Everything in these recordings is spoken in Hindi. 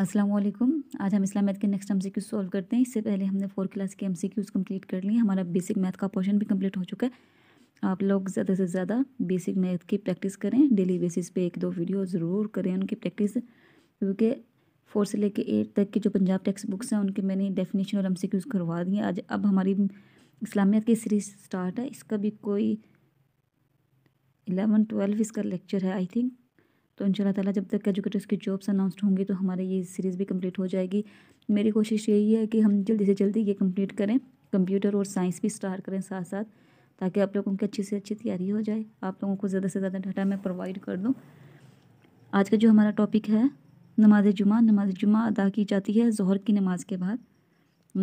अस्सलाम वालेकुम आज हम इस्लाम मैथ के नेक्स्ट एम सी सॉल्व करते हैं इससे पहले हमने फोर क्लास के एम सी क्यूज़ कम्प्लीट कर लिए हमारा बेसिक मैथ का पोर्शन भी कम्प्लीट हो चुका है आप लोग ज़्यादा से ज़्यादा बेसिक मैथ की प्रैक्टिस करें डेली बेसिस पे एक दो वीडियो ज़रूर करें उनकी प्रैक्टिस क्योंकि फोर से लेके एट तक की जो पंजाब टेक्स्ट बुक्स हैं उनके मैंने डेफिनेशन और एम सी क्यूज़ करवा दिए आज अब हमारी इस्लामियत की सीरीज स्टार्ट है इसका भी कोई इलेवन ट्वेल्व इसका लेक्चर है आई थिंक तो इन ताला जब तक एजुकेटर्स की जॉब्स अनाउंसड होंगी तो हमारी ये सीरीज़ भी कंप्लीट हो जाएगी मेरी कोशिश यही है कि हम जल्दी से जल्दी ये कंप्लीट करें कंप्यूटर और साइंस भी स्टार्ट करें साथ साथ ताकि आप लोगों की अच्छी से अच्छी तैयारी हो जाए आप लोगों को ज़्यादा से ज़्यादा डाटा मैं प्रोवाइड कर दूँ आज का जो हमारा टॉपिक है नमाज जुमा नमाज जुमा अदा की जाती है जहर की नमाज के बाद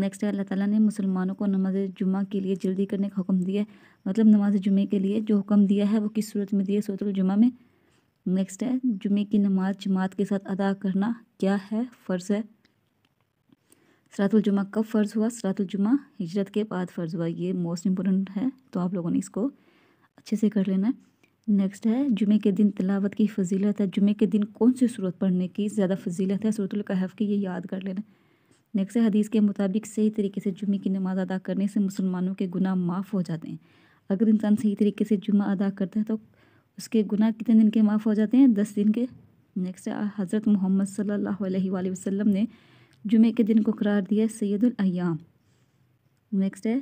नेक्स्ट है अल्लाह ताला ने मुसलमानों को नमाज जुमा के लिए जल्दी करने का हुक्म दिया है मतलब नमाज जुमे के लिए जो हुक्म दिया है वो किस सूरत में दिया है सूरतुल जुमा में नेक्स्ट है जुमे की नमाज जमात के साथ अदा करना क्या है फ़र्ज़ है सरातुलजुमा कब फ़र्ज़ हुआ सरातुलजुमा हिजरत के बाद फ़र्ज़ हुआ ये मोस्ट इम्पोर्टेंट है तो आप लोगों ने इसको अच्छे से कर लेना है नेक्स्ट है जुमे के दिन तलावत की फजीलत है जुमे के दिन कौन सी सूरत पढ़ने की ज़्यादा फजीलत है सूरतुल कहफ की ये याद कर लेना नेक्स्ट है हदीस के मुताबिक सही तरीके से जुमे की नमाज़ अदा करने से मुसलमानों के गुनाह माफ़ हो जाते हैं अगर इंसान सही तरीके से जुमा अदा करता है तो उसके गुनाह कितने दिन के माफ़ हो जाते हैं दस दिन के नेक्स्ट हज़रत मोहम्मद सल्लल्लाहु अलैहि वसल्लम ने जुमे के दिन को करार दिया सैदुलयाम नेक्स्ट है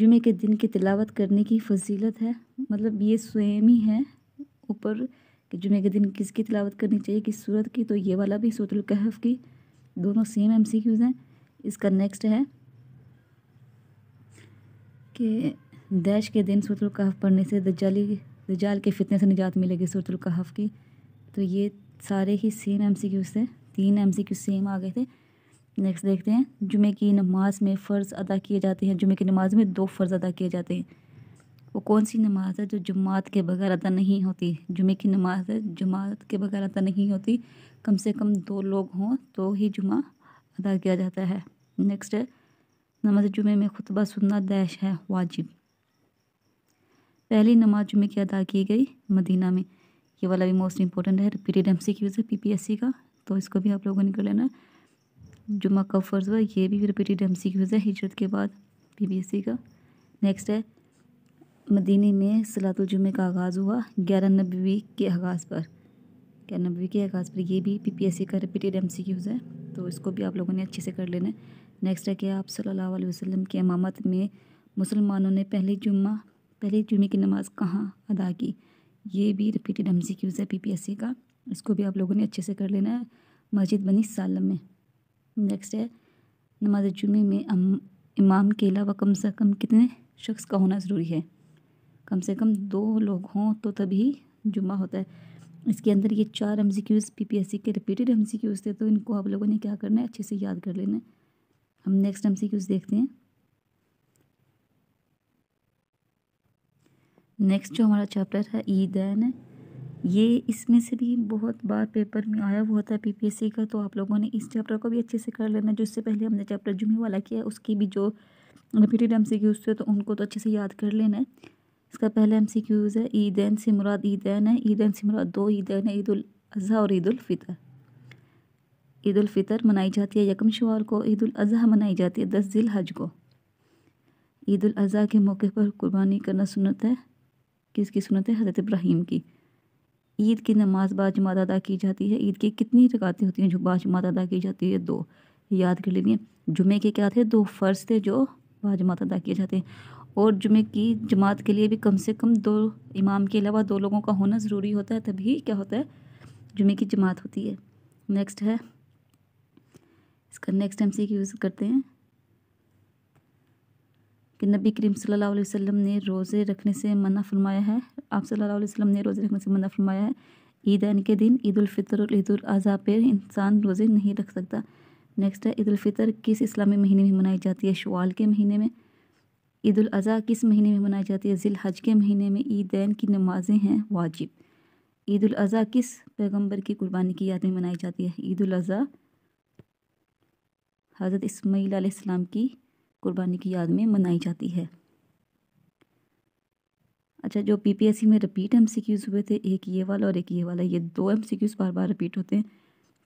जुमे के दिन की तिलावत करने की फजीलत है मतलब ये स्वयं ही है ऊपर कि जुमे के दिन किसकी तिलावत करनी चाहिए किस सूरत की तो ये वाला भी सूरतुल्कहफ़ की दोनों सेम एम सी क्यूज़ हैं इसका नेक्स्ट है कि दैश के दिन सूरतुल्कहफ़ पढ़ने से दज्जाली रिजाल के फितने से निजात मिलेगी सूरतुल कहफ की तो ये सारे ही सेम एम सी क्यूज थे तीन एम सी क्यू सेम आ गए थे नेक्स्ट देखते हैं जुमे की नमाज में फ़र्ज़ अदा किए जाते हैं जुमे की नमाज में दो फ़र्ज़ अदा किए जाते हैं वो कौन सी नमाज है जो जुमात के बगैर अदा नहीं होती जुमे की नमाज है जुमात के बगैर अदा नहीं होती कम से कम दो लोग हों तो ही जुमा अदा किया जाता है नेक्स्ट है नमाज जुमे में खुतबा सुनना दैश है वाजिब पहली नमाज जुमे की अदा की गई मदीना में ये वाला भी मोस्ट इंपॉर्टेंट है रिपीटेड एम सी क्यूज़ है पी पी एस सी का तो इसको भी आप लोगों ने कर लेना जुमा का फ़र्ज़ हुआ ये भी रिपीटेड एम सी क्यूज़ है हिजरत के बाद पी पी एस सी का नेक्स्ट है मदीने में सलातुलजुमे का आगाज़ हुआ ग्यारह नबी के आगाज़ पर ग्यारह नबी के आगाज़ पर ये भी पी पी एस सी का रिपीटेड एम सी क्यूज़ है तो इसको भी आप लोगों ने अच्छे से कर लेना नेक्स्ट है कि आप सल्लल्लाहु अलैहि वसल्लम की इमामत में मुसलमानों ने पहले जुम्मा पहले जुमे की नमाज़ कहाँ अदा की ये भी रिपीटेड एम सी क्यूज़ है पी पी एस सी का इसको भी आप लोगों ने अच्छे से कर लेना है मस्जिद बनी सालम में नेक्स्ट है नमाज जुमे में इमाम के अलावा कम से कम कितने शख्स का होना ज़रूरी है कम से कम दो लोग हों तो तभी जुम्मा होता है इसके अंदर ये चार M C Qs P P S C के रिपीटेड एम सी क्यूज़ थे तो इनको आप लोगों ने क्या करना है अच्छे से याद कर लेना है हम नेक्स्ट एम सी क्यूज़ देखते हैं नेक्स्ट जो हमारा चैप्टर है ईद e एन ये इसमें से भी बहुत बार पेपर में आया हुआ था पीपीएससी का तो आप लोगों ने इस चैप्टर को भी अच्छे से कर लेना जो इससे पहले हमने चैप्टर जुमे वाला किया उसकी भी जो रिपीटेड एम सी क्यूज़ थे तो उनको तो अच्छे से याद कर लेना है इसका पहला एम सी क्यूज़ है एन से मुराद एन है एन से मुराद दो एन है ईद और ईदालफ़ितर ईदालफ़ितर मनाई जाती है यकम शवाल को ईद मनाई जाती है दस दिल हज को ईद के मौके पर कुर्बानी करना सुनत है किसकी सुनत है हज़रत इब्राहिम की ईद की नमाज़ जमात अदा की जाती है ईद की कितनी रकातें होती हैं जो जमात अदा की जाती है दो याद कर लेनी जुमे के क्या थे दो फ़र्ज थे जो जमात अदा किए जाते हैं और जुमे की जमात के लिए भी कम से कम दो इमाम के अलावा दो लोगों का होना ज़रूरी होता है तभी क्या होता है जुमे की जमात होती है नेक्स्ट है इसका नेक्स्ट एम सी यूज़ करते हैं कि नबी करीम सल्लल्लाहु अलैहि वसल्लम ने रोज़े रखने से मना फरमाया है आप सल्लल्लाहु अलैहि वसल्लम ने रोज़े रखने से मना फरमाया है ईदान के दिन ईदालफ़ितर और ईदालज़ा पर इंसान रोज़े नहीं रख सकता नेक्स्ट है ईदालफ़ितर किस इस्लामी महीने में मनाई जाती है शवाल के महीने में ईदालज़ा किस महीने में मनाई जाती है ज़िल हज के महीने में ईदैन की नमाज़ें हैं वाजिब ईदालज़ा किस पैगम्बर की कुर्बानी की याद में मनाई जाती है ईदालज़ा हज़रत इसमाईल की कुर्बानी की याद में मनाई जाती है अच्छा जो पीपीएससी में रिपीट एमसीक्यूज़ हुए थे एक ये वाला और एक ये वाला ये दो एमसीक्यूज़ बार बार रिपीट होते हैं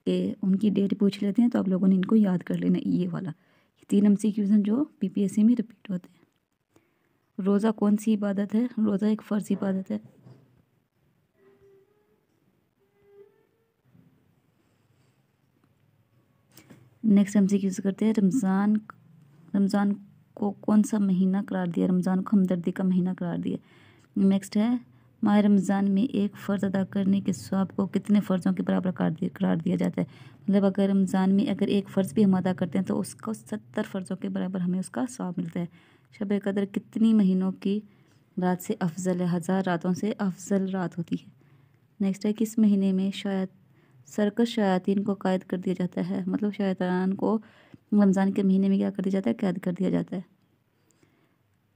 कि उनकी डेट पूछ लेते हैं तो आप लोगों ने इनको याद कर लेना ये वाला ये तीन एमसीक्यूज़ हैं जो पीपीएससी में रिपीट होते हैं रोज़ा कौन सी इबादत है रोज़ा एक फ़र्ज़ इबादत है नेक्स्ट क्यूज करते हैं रमज़ान रमज़ान को कौन सा महीना करार दिया रमज़ान को हमदर्दी का महीना करार दिया नेक्स्ट है माह रमज़ान में एक फ़र्ज़ अदा करने के स्वाब को कितने फ़र्ज़ों के बराबर करार दिया करार दिया जाता है मतलब अगर रमज़ान में अगर एक फ़र्ज़ भी हम अदा करते हैं तो उसको सत्तर फ़र्ज़ों के बराबर हमें उसका स्वाब मिलता है शब कदर कितनी महीनों की रात से अफजल है हज़ार रातों से अफजल रात होती है नेक्स्ट है किस महीने में शायद सरकस शयातीन को कैद कर दिया जाता है मतलब शैतान को रमज़ान के महीने में क्या कर दिया जाता है कैद कर दिया जाता है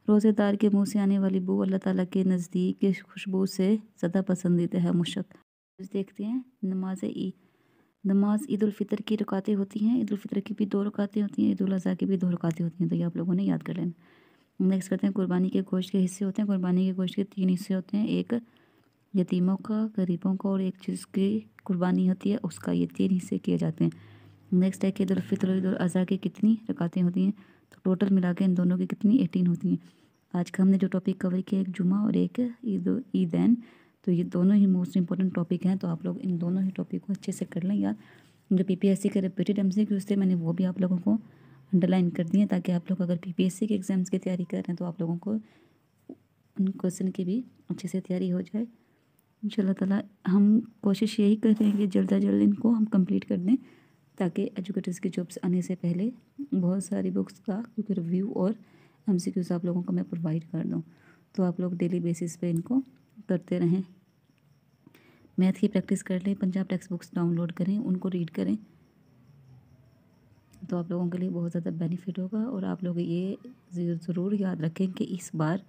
रोज़ेदार के मुंह से आने वाली बू अल्लाह ताला के नज़दीक इस खुशबू से ज़्यादा पसंदीदा है मुशक देखते हैं नमाज ईद नमाज ईदालफ़ितर की रुकातें होती हैं ईदालफ़ितर की भी दो रुकातें होती हैं ईदाजी की भी दो रुकातें होती हैं तो ये आप लोगों ने याद कर लेना नेक्स्ट करते हैं कुर्बानी के गोश्त के हिस्से होते हैं कुर्बानी के गोश्त के तीन हिस्से होते हैं एक यतीमों का गरीबों का और एक चीज़ की कुर्बानी होती है उसका ये तीन हिस्से किए जाते हैं नेक्स्ट है कि ईद अज़ा की कितनी रकातें होती हैं तो टोटल मिला के इन दोनों की कितनी एटीन होती हैं आज का हमने जो टॉपिक कवर किया एक जुमा और एक ईद ईदैन तो ये दोनों ही मोस्ट इंपॉर्टेंट टॉपिक हैं तो आप लोग इन दोनों ही टॉपिक को अच्छे से कर लें यार जो पी पी एस सी के रिपीटेड एम सी क्यूज़ थे मैंने वो भी आप लोगों को अंडरलाइन कर दिए ताकि आप लोग अगर पी पी एस सी के एग्ज़ाम्स की तैयारी कर रहे हैं तो आप लोगों को उन क्वेश्चन की भी अच्छे से तैयारी हो जाए इन ताला हम कोशिश यही कर रहे हैं कि जल्द अज जल्द इनको हम कंप्लीट कर दें ताकि एजुकेटर्स की जॉब्स आने से पहले बहुत सारी बुक्स का क्योंकि रिव्यू और एम सी क्यूज आप लोगों को मैं प्रोवाइड कर दूँ तो आप लोग डेली बेसिस पर इनको करते रहें मैथ की प्रैक्टिस कर लें पंजाब टेक्स्ट बुक्स डाउनलोड करें उनको रीड करें तो आप लोगों के लिए बहुत ज़्यादा बेनिफिट होगा और आप लोग ये ज़रूर याद रखें कि इस बार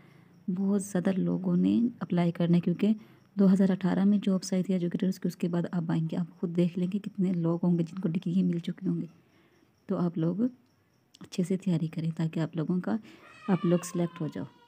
बहुत ज़्यादा लोगों ने अप्लाई करना है क्योंकि 2018 में जॉब्स आई थी एजुकेटर्स की उसके बाद आप आएंगे आप खुद देख लेंगे कितने लोग होंगे जिनको डिग्री मिल चुकी होंगी तो आप लोग अच्छे से तैयारी करें ताकि आप लोगों का आप लोग सेलेक्ट हो जाओ